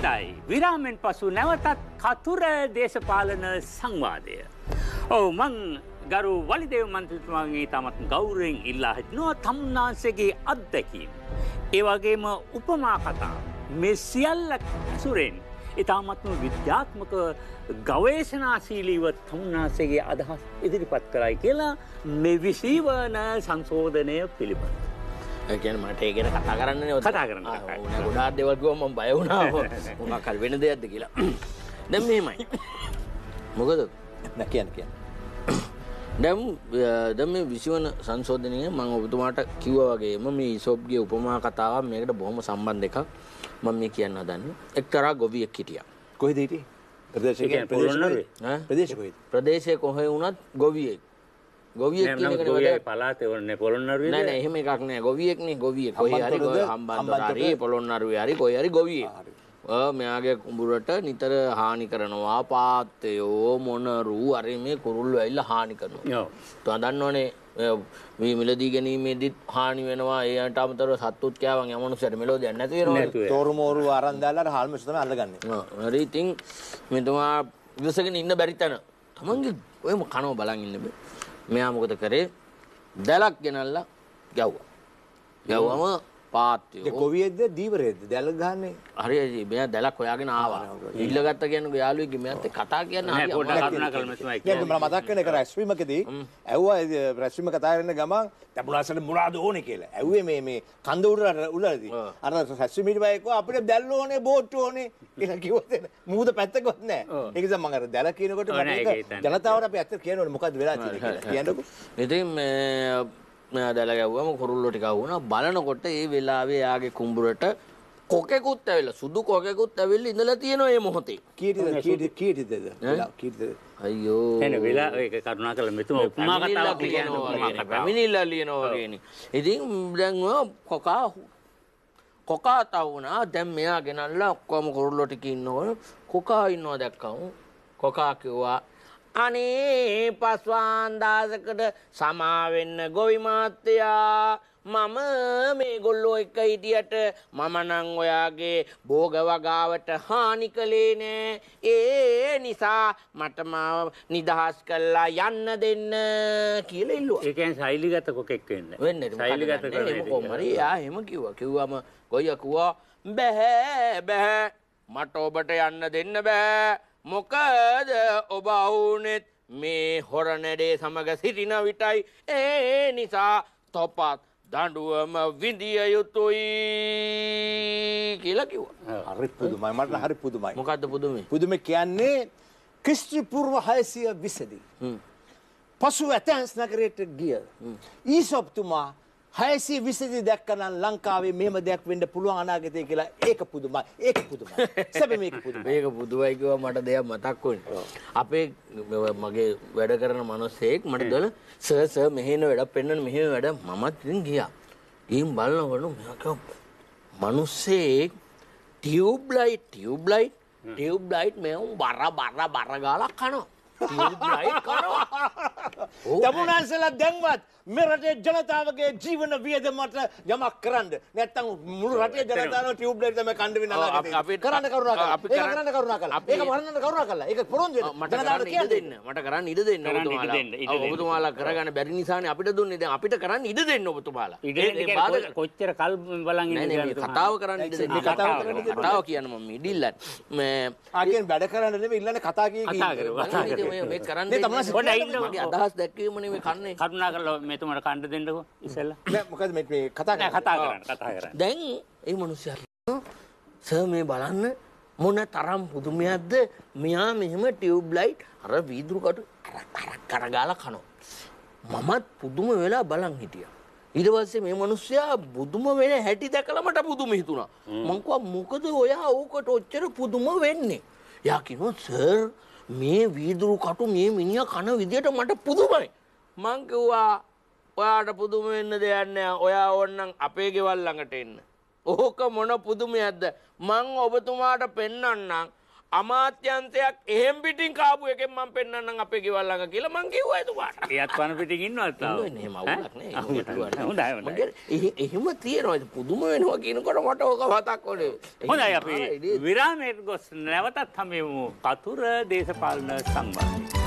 හොඳයි විරාමෙන් පසු නැවතත් කතුර දේශපාලන සංවාදය. ඔවු මං ගරු වලිදේව මන්ත්‍රතුමාගේ තමත් ගෞරයෙන් ඉල්ලා හිටනවා තමුන්නාන්සේගේ අත්දැකීම්. ඒවගේම උපමා කතා මේ සියල්ල ඇසුරෙන් ඉතාමත්ම විද්‍යාත්මක ගවේශනාශීලීව තමුන්නාසේගේ අදහස් ඉදිරිපත් කරයි කියලා මෙවිසීවන සංශෝධනය පිළිබඳ. ගැන මට ඒගෙන කතා කරන්න කතා කරන ගොඩා දෙවල්ගෝම බයවුණා උනා කල් වෙන දෙයක්ද කියලා දැම් මෙමයි මොකද නැ කියන්න කියන්න දැම් දැම විසිවන සංශෝධනය මං ඔබතුමාට කිව්ව වගේම මේ සෝප්ගේ උපමා කතාව මේකට බොහොම සම්බන්ධ එකක් මම මේ කියන්න දන්න එක්තරා ගොවියක් හිටිය කොහෙදට ප්‍රදේශ ප්‍රදේශ කොහේ වුණත් ගොවියෙක් ගොවියෙක් පලාත ඔන්න පොළොන්නරුව නෑ එහෙම එකක් නෑ ගොවියෙක්නේ ගොවිය කොහේ හරි හම්බන්තොටේ පොළොන්නරුවේ හරි කොහේ හරි ගොවියෙක් මෙයාගේ කුඹුරට නිතර හානි කරනවා පාත්තයෝ මොනරු අර මේ කුරුල්ලෝ ඇවිල්ලා හානි කරනවා. තව දන්නවනේ මේ මිලදී ගැනීමේදීත් හානි වෙනවා ඒකට අමතරව සත්තුත් කෑවන් යමනුස්සයට මෙලෝදියක් නැති වෙනවා. තෝරු මෝරු අරන් දාලා හාල්මස් තමයි අල්ලගන්නේ. හරි ඉතින් මෙතුමා ඉවසගෙන ඉන්න බැරි තැන. තමන්ගේ ඔයම කනෝ බලන් ඉන්න බෑ. මෙයා මොකද කරේ දැලක් ගෙනල්ලා ගැව්වා. ගැව්වම පාත්වය කොවියද දීවරේද දැල ගන්නේ හරි මෙයා දැලක් හොයාගෙන ආවා ඉල්ලගත්ත කියන යාළුවෙක්ගේ මෙයාත් කතා කියන්න මම මතක් වෙන එක රැස්වීමකදී ඇහුවා රැස්වීම කතා කරන ගමන් තැඹුලාසට මුරාද ඕනේ කියලා ඇහුවේ මේ මේ කන්ද උඩ උලදී අර රැස්වීමේදී බයකෝ අපිට දැල් ඕනේ බෝට්ටු ඕනේ කියලා කිව්වද මූද පැත්තකවත් නැහැ ඒක නිසා මම අර දැල කියනකොට මම ඒක ජනතාවට අපි ඇත්ත කියනවනේ මොකද්ද වෙලා තියෙන්නේ කියලා කියන්නකෝ ඉතින් මේ දැල ගැව්වම කුරුල්ලෝ ටික වුණා බලනකොට ඒ වෙලාවේ යාගේ කුඹුරට කොකෙකුත් ඇවිල්ලා සුදු කොකෙකුත් ඇවිල්ලා ඉඳලා තියෙනවා මේ මොහොතේ කීටිද කීටිද කීටිද කීටිද අයියෝ එන වෙලා ඒක කරුණා කරලා මෙතුම උපමා කතාවක් කියනවා පැමිණිලා ලියනවා වගේනේ ඉතින් දැන් කොකා කොකා තවුණා දැන් මෙයා ගෙනල්ලා ඔක්කොම කුරුල්ලෝ ටික ඉන්නකොට කොකා ඉන්නවා දැක්කම කොකා කිව්වා අනේ පස්වාන්දාසකට සමාවෙන්න ගොවි මාත්‍යයා මම මේ ගොල්ලෝ එක හිටියට මම නං ඔයාගේ බෝග වගාවට හානි කළේ නෑ ඒ නිසා මටමාව නිදහස් කල්ලා යන්න දෙන්න කියල ඉල්ලුව එකන් සෛලිගත කොකෙක් වෙන්න වෙන්න සෛලිගත කොමරි යා හෙම කිව්ව කිව්වම ගොයකුවා බැහැ බැහැ මට ඔබට යන්න දෙන්න බෑ මොකද ඔබ අවුනෙත් මේ හොර නැඩේ සමග සිටින විටයි ඒ නිසා තොපත් දඩුවම විඳිය යුතුයි කියලා කිව හරි පුදුමයි මට හරි පුදුමයි මොකක්ද පුදුම පුදුම කියන්නේ කිස්ත්‍රි පූර්ව හයසිය විසදී. පසු ඇතැන්ස් නගරයට ගිය. ඊසොප්තුමා හයසි විසිදි දැක්කනම් ලංකාවේ මෙම දෙයක් වෙන්න පුළුවන් අනාගතය කියලා ඒක පුදුමයි ඒක පුදුමයි සැබ මේක පුදුම ඒක පුදුමයි කිව්වා මට දෙයක් මතක් වුණේ අපේ මගේ වැඩ කරන මිනිස්සෙක් මට ගල සර් සර් මෙහෙන වැඩක් පෙන්වන්න මෙහෙම වැඩ මමත් ඉතින් ගියා ගිහින් බලනකොට මෙයා කිව්වා මිනිස්සෙක් tube light tube light tube light මෙයා බර බර බර ගාලා කනවා දමුණන්සලා දැන්වත් මෙරටේ ජනතාවගේ ජීවන වියදමට යමක් කරන්න නැත්තම් මුළු රටේ ජනතාව ටියුබ් ලයිට් තමයි කණ්ඩ විනාලා අපි කරන්න කරුණා කළා අපි කරන්න කරුණා කළා ඒක මරන්න කරුණා කළා ඒක පොරොන්දු වෙන්න මට කරන්න ඉඩ දෙන්න මට කරන්න ඉඩ දෙන්න ඔබතුමාලා ඔබතුමාලා කරගන්න බැරි නිසානේ අපිට දුන්නේ දැන් අපිට කරන්න ඉඩ දෙන්න ඔබතුමාලා ඉඩ දෙන්න කොච්චර කල් බලන් ඉන්නේ කතාව කරන්න ඉඩ දෙන්න කතාව කරන්න කතාව කියන්න මම ඉඩිල්ලන් මම ආගෙන් වැඩ කරන්න නෙමෙයි ඉල්ලන්නේ කතා කිය කී කතා කරුවා මේ මේ කරන්නේ තමයි පොඩ ඉන්න මගේ අදහස් දැක්වීමනේ මේ කන්නේ කරුණා කරලා මෙතුමට කන්න දෙන්නකෝ ඉස්සෙල්ලා නෑ මොකද මේ මේ කතා කරන්න කතා කරන්න කතා කරන්න දැන් ඒ මිනිස්සු සර් මේ බලන්න මොන තරම් පුදුමයක්ද මෙයා මෙහෙම ටියුබ් ලයිට් අර වීදුරු කටු කරගාලා කනවා මමත් පුදුම වෙලා බලන් හිටියා ඊට පස්සේ මේ මිනිස්සයා පුදුම වෙන හැටි දැකලා මට පුදුම හිතුණා මං කිව්වා මොකද ඔයා ඕකට ඔච්චර පුදුම වෙන්නේ යා කිව්වා සර් මේ වීදුරු කටු මේ මිනිහ කන විදියට මට පුදුමයි. මං කිව්වා ඔයාට පුදුම වෙන්න දෙයක් නෑ. ඔයා ඕන්නම් අපේ ගෙවල් ළඟට එන්න. ඕක මොන පුදුමයක්ද? මං ඔබතුමාට පෙන්වන්නම් අමාත්‍යන්තයක් එහෙම් පිටින් කාපු එකෙන් මම පෙන්වන්නම් අපේ ගෙවල් ළඟ කියලා මං කිව්වා එතුමාට. එයාත් පන පිටින් ඉන්නවද තාම? නෑ එහෙම අවුලක් නෑ. හොඳයි හොඳයි. එහෙම තියෙනවා. ඒක පුදුම වෙනවා කියනකොට මට ඕක මතක් වුණේ. හොඳයි අපි විරාමයට ගොස් නැවතත් හමෙමු. කතුර දේශපාලන සංවාදයේ